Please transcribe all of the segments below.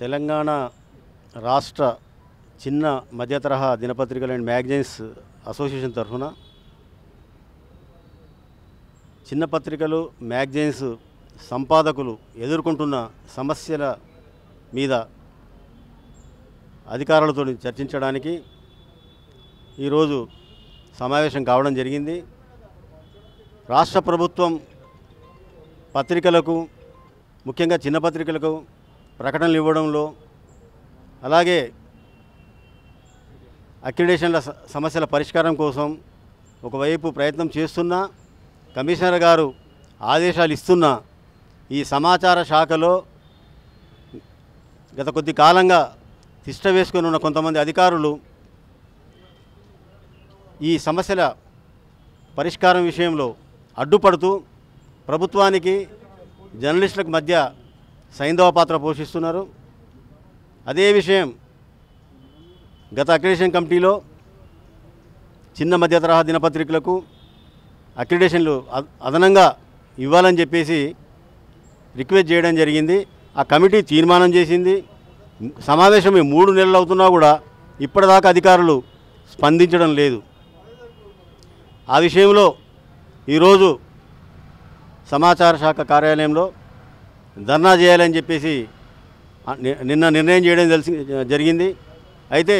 తెలంగాణ రాష్ట్ర చిన్న మధ్యతరహా దినపత్రికలు అండ్ మ్యాగజైన్స్ అసోసియేషన్ తరఫున చిన్న పత్రికలు మ్యాగజైన్స్ సంపాదకులు ఎదుర్కొంటున్న సమస్యల మీద అధికారులతో చర్చించడానికి ఈరోజు సమావేశం కావడం జరిగింది రాష్ట్ర ప్రభుత్వం పత్రికలకు ముఖ్యంగా చిన్న పత్రికలకు ప్రకటనలు ఇవ్వడంలో అలాగే అక్రిడేషన్ల సమస్యల పరిష్కారం కోసం ఒకవైపు ప్రయత్నం చేస్తున్నా కమిషనర్ గారు ఆదేశాలు ఇస్తున్నా ఈ సమాచార శాఖలో గత కొద్ది కాలంగా తిష్ట వేసుకొని ఉన్న కొంతమంది అధికారులు ఈ సమస్యల పరిష్కారం విషయంలో అడ్డుపడుతూ ప్రభుత్వానికి జర్నలిస్టులకు మధ్య సైంధవ పాత్ర పోషిస్తున్నారు అదే విషయం గత అక్రిడేషన్ కమిటీలో చిన్న మధ్య తరహా దినపత్రికలకు అక్రిడేషన్లు అదనంగా ఇవ్వాలని చెప్పేసి రిక్వెస్ట్ చేయడం జరిగింది ఆ కమిటీ తీర్మానం చేసింది సమావేశం మూడు నెలలు అవుతున్నా కూడా ఇప్పటిదాకా అధికారులు స్పందించడం లేదు ఆ విషయంలో ఈరోజు సమాచార శాఖ కార్యాలయంలో ధర్నా చేయాలని చెప్పేసి నిన్న నిర్ణయం చేయడం తెలిసి జరిగింది అయితే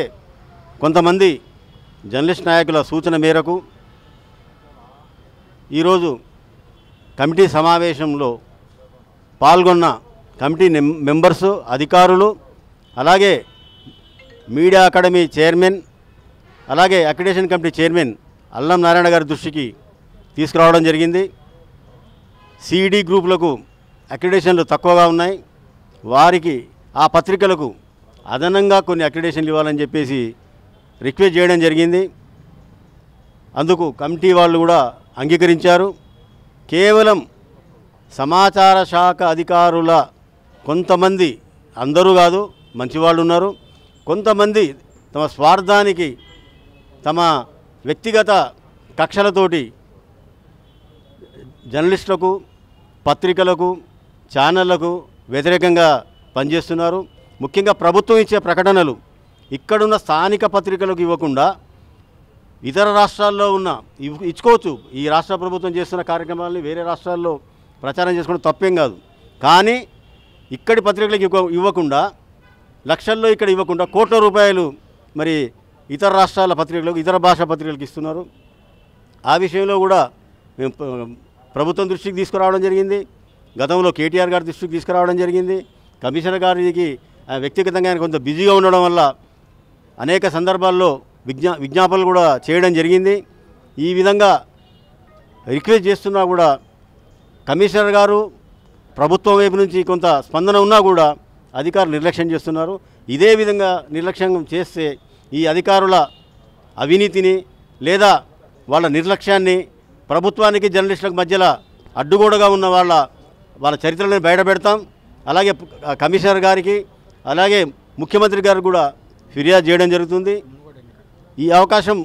కొంతమంది జర్నలిస్ట్ నాయకుల సూచన మేరకు ఈరోజు కమిటీ సమావేశంలో పాల్గొన్న కమిటీ మెంబర్స్ అధికారులు అలాగే మీడియా అకాడమీ చైర్మన్ అలాగే accreditation committee chairman Allam Narayana గారి దృష్టికి తీసుకురావడం జరిగింది సిఈడి గ్రూపులకు అక్రిడేషన్లు తక్కువగా ఉన్నాయి వారికి ఆ పత్రికలకు అదనంగా కొన్ని అక్రిడేషన్లు ఇవ్వాలని చెప్పేసి రిక్వెస్ట్ చేయడం జరిగింది అందుకు కమిటీ వాళ్ళు కూడా అంగీకరించారు కేవలం సమాచార శాఖ అధికారుల కొంతమంది అందరూ కాదు మంచివాళ్ళు ఉన్నారు కొంతమంది తమ స్వార్థానికి తమ వ్యక్తిగత కక్షలతోటి జర్నలిస్టులకు పత్రికలకు ఛానళ్లకు వ్యతిరేకంగా పనిచేస్తున్నారు ముఖ్యంగా ప్రభుత్వం ఇచ్చే ప్రకటనలు ఇక్కడున్న స్థానిక పత్రికలకు ఇవ్వకుండా ఇతర రాష్ట్రాల్లో ఉన్న ఇచ్చుకోవచ్చు ఈ రాష్ట్ర ప్రభుత్వం చేస్తున్న కార్యక్రమాలని వేరే రాష్ట్రాల్లో ప్రచారం చేసుకోవడం తప్పేం కాదు కానీ ఇక్కడి పత్రికలకు ఇవ్వకుండా లక్షల్లో ఇక్కడ ఇవ్వకుండా కోట్ల రూపాయలు మరి ఇతర రాష్ట్రాల పత్రికలకు ఇతర భాషా పత్రికలకు ఇస్తున్నారు ఆ విషయంలో కూడా మేము ప్రభుత్వం దృష్టికి తీసుకురావడం జరిగింది గతంలో కేటీఆర్ గారి దృష్టికి తీసుకురావడం జరిగింది కమిషనర్ గారికి వ్యక్తిగతంగా ఆయన కొంత బిజీగా ఉండడం వల్ల అనేక సందర్భాల్లో విజ్ఞా విజ్ఞాపనలు కూడా చేయడం జరిగింది ఈ విధంగా రిక్వెస్ట్ చేస్తున్నా కూడా కమిషనర్ గారు ప్రభుత్వం వైపు నుంచి కొంత స్పందన ఉన్నా కూడా అధికారులు నిర్లక్ష్యం చేస్తున్నారు ఇదే విధంగా నిర్లక్ష్యం చేస్తే ఈ అధికారుల అవినీతిని లేదా వాళ్ళ నిర్లక్ష్యాన్ని ప్రభుత్వానికి జర్నలిస్టులకు మధ్యలో అడ్డుగోడగా ఉన్న వాళ్ళ వాళ్ళ చరిత్రలను బయట పెడతాం అలాగే కమిషనర్ గారికి అలాగే ముఖ్యమంత్రి గారు కూడా ఫిర్యాదు చేయడం జరుగుతుంది ఈ అవకాశం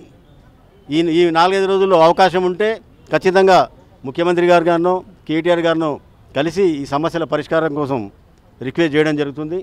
ఈ ఈ నాలుగైదు రోజుల్లో అవకాశం ఉంటే ఖచ్చితంగా ముఖ్యమంత్రి గారు గారినో కేటీఆర్ గారినో కలిసి ఈ సమస్యల పరిష్కారం కోసం రిక్వెస్ట్ చేయడం జరుగుతుంది